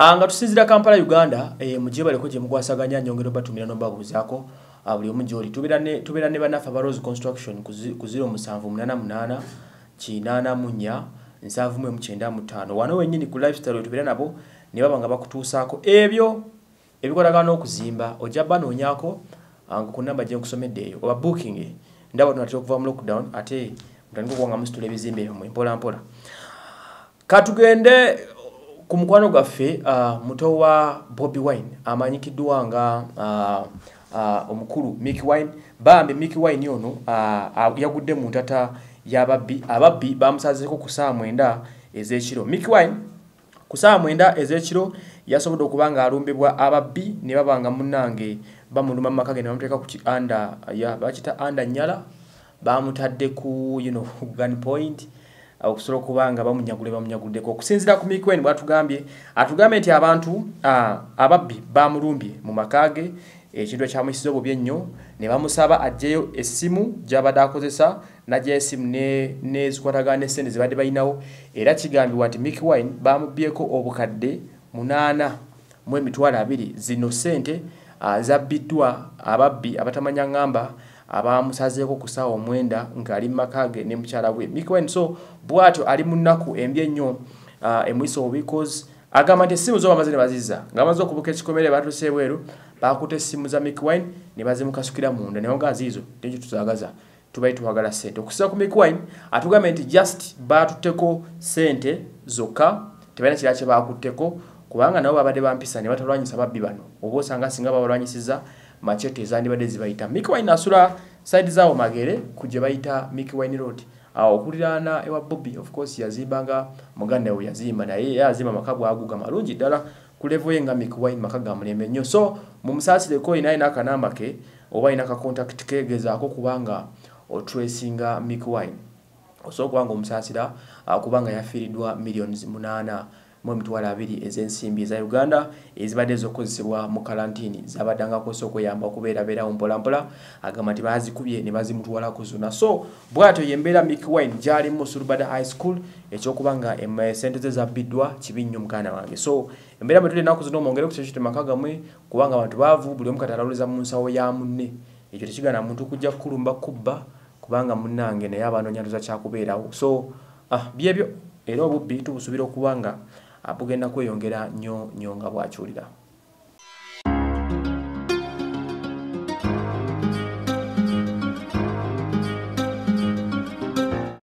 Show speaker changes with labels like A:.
A: Ah, nga tusinzira kampala uganda eh, mugye baleko gye mukwasaganya nnyo ngero batumira nobabuuzaako ah, buli omu gyoli tubeera ne banafa ba rose construction ku 788 wano wennyini ku lifestyle tubeera nabo ne baba nga bakutuusaako ebyo ebikolagana n'okuzimba ojja bba noonyaako ah, nga ku namba gye nkusomedde eyo oba booking ndaba tunatera okuva mu lockdown ate mutandika okuwanga musitula ebizimbe ebyomwe mpola mpola katugende ku mukwano gaffe uh, muto wa Bobby Wine amanyikiddwa nga uh, uh, omukulu Mickey Wine bambi Mickey Wine ono uh, uh, yagudde mu ntata y'ababbi ababbi bamusazeeko ku saa mwenda ez'ekiro Mickey Wine ku saa mwenda ez'ekiro yasobodde okuba ng'alumbibwa ababbi ne baba nga munnange bamuluma mu maka ge ne bamuteeka ku kianda ya bakita anda nyala bamutadde ku you know, gun point okusobola okuba nga bamunyagule bamunyaguddeko okusinzira ku mikwen bwatugambye atugambye nti abantu ababbi bamulumbye mu maka ge ekintu ekyamuyisiza obubi ennyo ne bamusaba ajjeyo essimu gyabadde akozesa najja esimu nezikwatagana nesente zibadde balinawo era kigambibwa nti mikwin bamubyeko obukadde munaana mu emitwalo abiri zino sente zabbiddwa ababbi abatamanya ŋŋamba abamusazeeko ku saawa omwenda ng'ali makage ne mukyala we mikwen so bwato ali mu nnaku embi ennyo uh, emuyisa obubikozi agamba nti essimu z'obamaze ne baziza ng'amaze okubuka ekikomere batuse ebweru bakuta essimu za mikwin ne bazimukasukira munda naye nga ziizo tekyo tuzagaza tubaye tuwagala sente okusiza ku mikwin atugambe nti just batuteko sente zokka tebalina kira kye bakutteko kubanga nabo babadde bampisa ne batalwanyisa babbi bano obaosanga singa babalwanyisiza macete ezandibadde zibayita mikiwine asula saidi zaawo magere ku gye bayita mikiwine rod okuliraana ewa bobi of course yazimbanga muganda we yazimba naye yazimba maka bwaguga malungi ddala ku levo ye nga mikiwine maka ga mulembe nnyo so mumusaasireko ina ayina akanamba ke oba ayina akakontakiti kegezaako kubanga otresinga mikiwine osobola okuba nga omusaasira ah, kubanga yafiiriddwa millions munaana mwemitwala abiri ez'ensimbi eza uganda ezibadde ezokozesebwa mu kalantini zabaddanga kosa okweyamba okubeerabeerawo mpolampola agamba nti baazikubye ne bazimutwalako zona so bwatyo yembeera mikwine gyali musurubada high school ekyokuba nga esente eh, ze zabbiddwa kibi nnyo mukaana wange so embeera mwetuli ennaku zino mwongere okusyakyote maka gamwe kubanga abantu baavu buli omukati alawuliza mu nsawo ya munne ekyo tekigana muntu kujja kukulumba kubba kubanga munnange naye abanoonyatuza kyakubeerawo so ah, byebyo era obubbi tubusuubira okuba nga Ah, bugenda kweyongera nnyo nnyo nga bwakiwulira